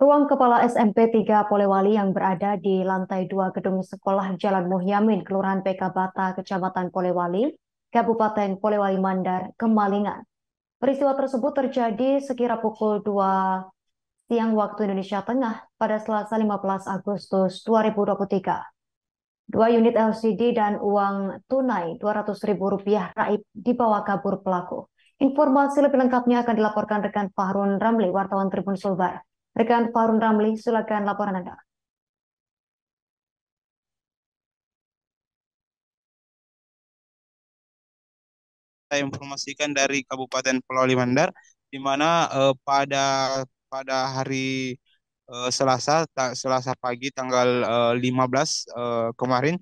Ruang Kepala SMP 3 Polewali yang berada di lantai 2 gedung sekolah Jalan Muhyamin, Kelurahan PK Bata, Kecamatan Polewali, Kabupaten Polewali Mandar, Kemalingan. Peristiwa tersebut terjadi sekira pukul 2 siang waktu Indonesia Tengah pada Selasa 15 Agustus 2023. Dua unit LCD dan uang tunai Rp200.000 raib dibawa kabur pelaku. Informasi lebih lengkapnya akan dilaporkan rekan Fahrun Ramli, wartawan Tribun Sulbar. Rekan Farun Ramli, silakan laporan Anda. Saya informasikan dari Kabupaten Pulau Limandar, di mana eh, pada pada hari eh, Selasa, ta, Selasa pagi tanggal eh, 15 eh, kemarin,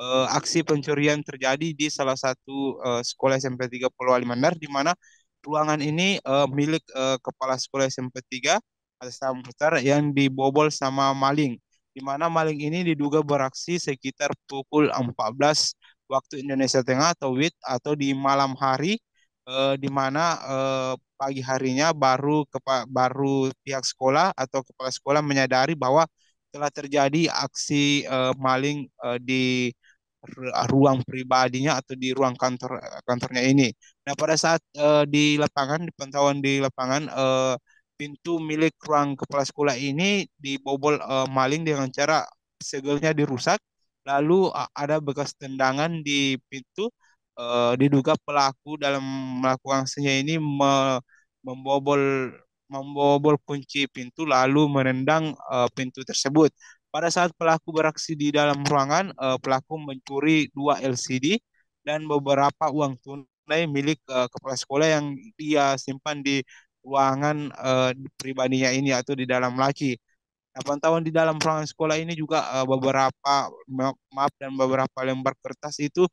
eh, aksi pencurian terjadi di salah satu eh, sekolah SMP 3 Pulau Limandar, di mana ruangan ini eh, milik eh, kepala sekolah SMP 3 atas nama besar yang dibobol sama maling. Di mana maling ini diduga beraksi sekitar pukul 14 waktu Indonesia Tengah atau WIT atau di malam hari eh, di mana eh, pagi harinya baru kepa, baru pihak sekolah atau kepala sekolah menyadari bahwa telah terjadi aksi eh, maling eh, di ruang pribadinya atau di ruang kantor kantornya ini. Nah pada saat eh, di lapangan di pantauan di lapangan eh, pintu milik ruang kepala sekolah ini dibobol uh, maling dengan cara segelnya dirusak lalu uh, ada bekas tendangan di pintu uh, diduga pelaku dalam melakukan aksinya ini me membobol membobol kunci pintu lalu merendang uh, pintu tersebut pada saat pelaku beraksi di dalam ruangan uh, pelaku mencuri dua LCD dan beberapa uang tunai milik uh, kepala sekolah yang dia simpan di ruangan uh, eh, pribadinya ini atau di dalam laki. Nah, pantauan di dalam ruangan sekolah ini juga uh, beberapa map dan beberapa lembar kertas itu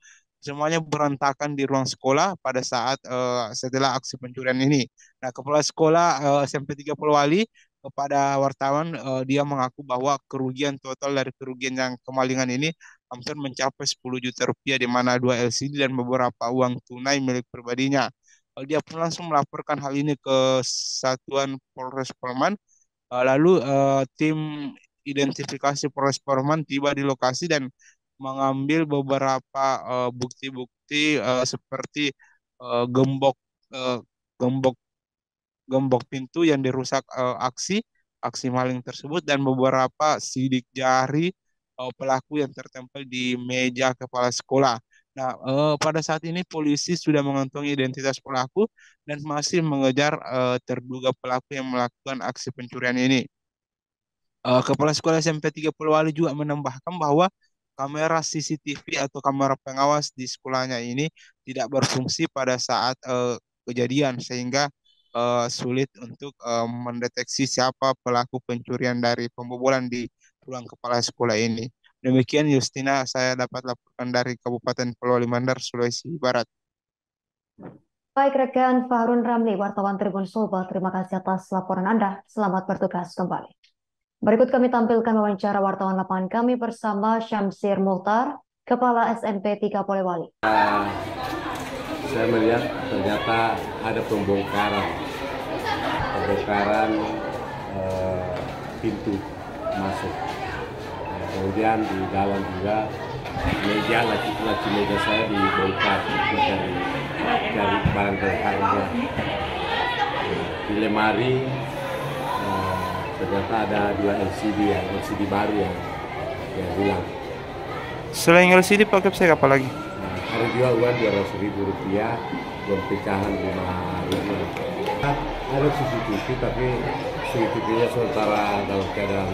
semuanya berantakan di ruang sekolah pada saat uh, setelah aksi pencurian ini. Nah, kepala sekolah uh, SMP 30 Wali kepada wartawan uh, dia mengaku bahwa kerugian total dari kerugian yang kemalingan ini hampir mencapai 10 juta rupiah di mana dua LCD dan beberapa uang tunai milik pribadinya. Eh, dia pun langsung melaporkan hal ini ke Satuan Polres Preman. Eh, lalu eh, tim identifikasi Polres Preman tiba di lokasi dan mengambil beberapa bukti-bukti seperti gembok gembok gembok pintu yang dirusak aksi aksi maling tersebut dan beberapa sidik jari pelaku yang tertempel di meja kepala sekolah. Nah, eh, pada saat ini polisi sudah mengantongi identitas pelaku dan masih mengejar eh, terduga pelaku yang melakukan aksi pencurian ini. Eh, Kepala Sekolah SMP 30 Wali juga menambahkan bahwa kamera CCTV atau kamera pengawas di sekolahnya ini tidak berfungsi pada saat eh, kejadian sehingga eh, sulit untuk eh, mendeteksi siapa pelaku pencurian dari pembobolan di ruang kepala sekolah ini. Demikian Justina saya dapat laporkan dari Kabupaten Pulau Limandar, Sulawesi Barat. Baik rekan Fahrun Ramli, wartawan Tribun Sulbar, terima kasih atas laporan Anda. Selamat bertugas kembali. Berikut kami tampilkan wawancara wartawan lapangan kami bersama Syamsir Multar, Kepala SMP 3 Polewali. Uh, saya melihat ternyata ada pembongkaran, pembongkaran uh, pintu masuk kemudian di dalam juga meja laci laci meja saya dibongkar dari dari barang berharga di lemari eh, ternyata ada dua LCD ya LCD baru yang yang hilang selain LCD pakai saya apa lagi nah, ada uang dua ratus ribu rupiah uang pecahan lima ribu ada CCTV tapi CCTV-nya sementara dalam keadaan